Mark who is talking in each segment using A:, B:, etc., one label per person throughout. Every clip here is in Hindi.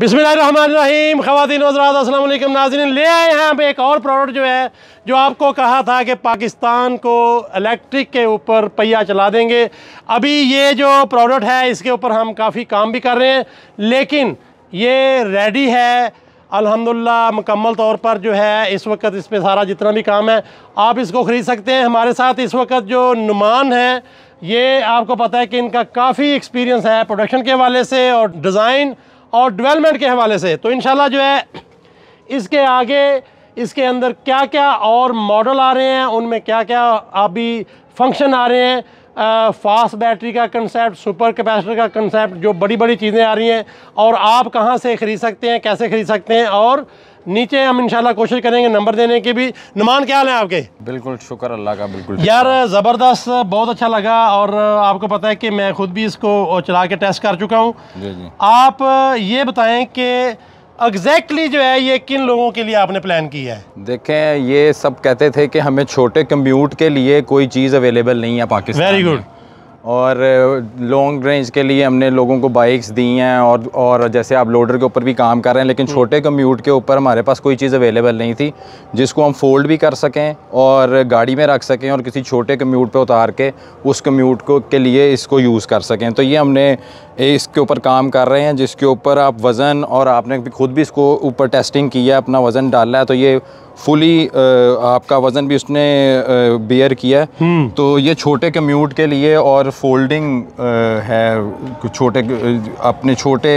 A: बिसमीम ख़वान अल्लाम नाजरन ले आए हैं आप एक और प्रोडक्ट जो है जो आपको कहा था कि पाकिस्तान को इलेक्ट्रिक के ऊपर पहिया चला देंगे अभी ये जो प्रोडक्ट है इसके ऊपर हम काफ़ी काम भी कर रहे हैं लेकिन ये रेडी है अल्हम्दुलिल्लाह मुकम्मल तौर पर जो है इस वक्त इस पर सारा जितना भी काम है आप इसको ख़रीद सकते हैं हमारे साथ इस वक्त जो नुमान है ये आपको पता है कि इनका काफ़ी एक्सपीरियंस है प्रोडक्शन के हवाले से और डिज़ाइन और डेवलपमेंट के हवाले से तो इन जो है इसके आगे इसके अंदर क्या क्या और मॉडल आ रहे हैं उनमें क्या क्या अभी फंक्शन आ रहे हैं फास्ट बैटरी का कंसेप्ट सुपर कैपेसिटर का कंसेप्ट जो बड़ी बड़ी चीज़ें आ रही हैं और आप कहाँ से ख़रीद सकते हैं कैसे ख़रीद सकते हैं और नीचे हम इनशाला कोशिश करेंगे नंबर देने की भी नुमान क्या हाल है आपके
B: बिल्कुल शुक्र अल्लाह का बिल्कुल यार
A: ज़बरदस्त बहुत अच्छा लगा और आपको पता है कि मैं खुद भी इसको चला के टेस्ट कर चुका
B: हूँ
A: आप ये बताएं कि एग्जैक्टली exactly जो है ये किन लोगों के लिए आपने प्लान किया है
B: देखें ये सब कहते थे कि हमें छोटे कम्प्यूट के लिए कोई चीज़ अवेलेबल नहीं है पाकिस्तान वेरी गुड और लॉन्ग रेंज के लिए हमने लोगों को बाइक्स दी हैं और और जैसे आप लोडर के ऊपर भी काम कर रहे हैं लेकिन हम्म। छोटे कम्यूट के ऊपर हमारे पास कोई चीज़ अवेलेबल नहीं थी जिसको हम फोल्ड भी कर सकें और गाड़ी में रख सकें और किसी छोटे कम्यूट पे उतार के उस कम्यूट को के लिए इसको यूज़ कर सकें तो ये हमने इसके ऊपर काम कर रहे हैं जिसके ऊपर आप वज़न और आपने भी खुद भी इसको ऊपर टेस्टिंग की है अपना वज़न डाला है तो ये फुली आपका वज़न भी उसने बियर किया है हम्म। तो ये छोटे कम्यूट के लिए और फोल्डिंग है छोटे अपने छोटे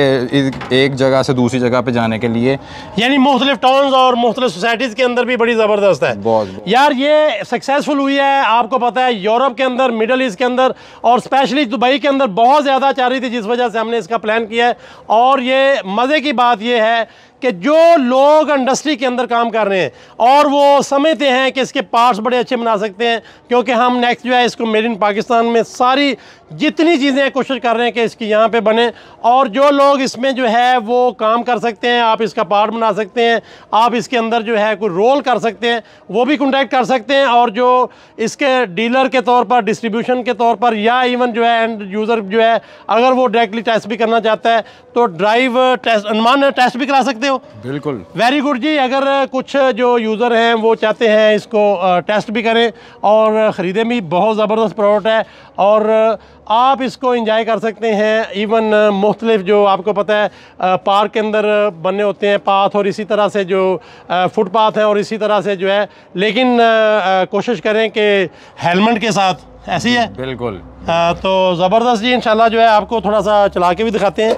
B: एक जगह
A: से दूसरी जगह पे जाने के लिए यानी मुख्तलिफ टाउन और मुख्तलिफ सोसाइटीज़ के अंदर भी बड़ी ज़बरदस्त है बहुत, बहुत यार ये सक्सेसफुल हुई है आपको पता है यूरोप के अंदर मिडल ईस्ट के अंदर और स्पेशली दुबई के अंदर बहुत ज़्यादा चाह रही थी जिस वजह से हमने इसका प्लान किया है और ये मज़े की बात यह है कि जो लोग इंडस्ट्री के अंदर काम कर रहे हैं और वो समझते हैं कि इसके पार्ट्स बड़े अच्छे बना सकते हैं क्योंकि हम नेक्स्ट जो है इसको मेड इन पाकिस्तान में सारी जितनी चीज़ें कोशिश कर रहे हैं कि इसकी यहाँ पे बने और जो लोग इसमें जो है वो काम कर सकते हैं आप इसका पार्ट बना सकते हैं आप इसके अंदर जो है कोई रोल कर सकते हैं वो भी कॉन्टैक्ट कर सकते हैं और जो इसके डीलर के तौर पर डिस्ट्रीब्यूशन के तौर पर या इवन जो है एंड यूज़र जो है अगर वो डायरेक्टली टेस्ट भी करना चाहता है तो ड्राइव टेस्ट अनुमान टेस्ट भी करा सकते हो बिल्कुल वेरी गुड जी अगर कुछ जो यूज़र हैं वो चाहते हैं इसको टेस्ट भी करें और ख़रीदें भी बहुत ज़बरदस्त प्रोडक्ट है और आप इसको इंजॉय कर सकते हैं इवन uh, मुख्तलिफ जो आपको पता है पार्क uh, के अंदर बने होते हैं पाथ और इसी तरह से जो फुटपाथ uh, हैं और इसी तरह से जो है लेकिन कोशिश करें कि हेलमेट के साथ ऐसी है बिल्कुल तो ज़बरदस्त जी इंशाल्लाह जो है आपको थोड़ा सा चला के भी दिखाते हैं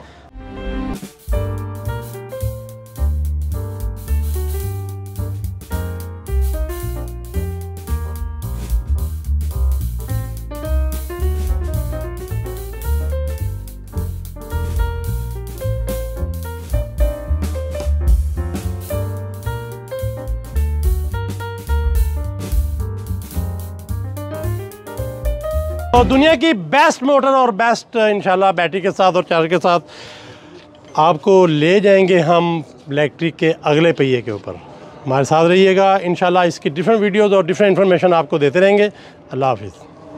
A: और दुनिया की बेस्ट मोटर और बेस्ट इंशाल्लाह बैटरी के साथ और चार्जर के साथ आपको ले जाएंगे हम इलेक्ट्रिक के अगले पहिए के ऊपर हमारे साथ रहिएगा इन इसकी डिफरेंट वीडियोज़ और डिफरेंट इन्फॉर्मेशन आपको देते रहेंगे अल्लाह हाफिज़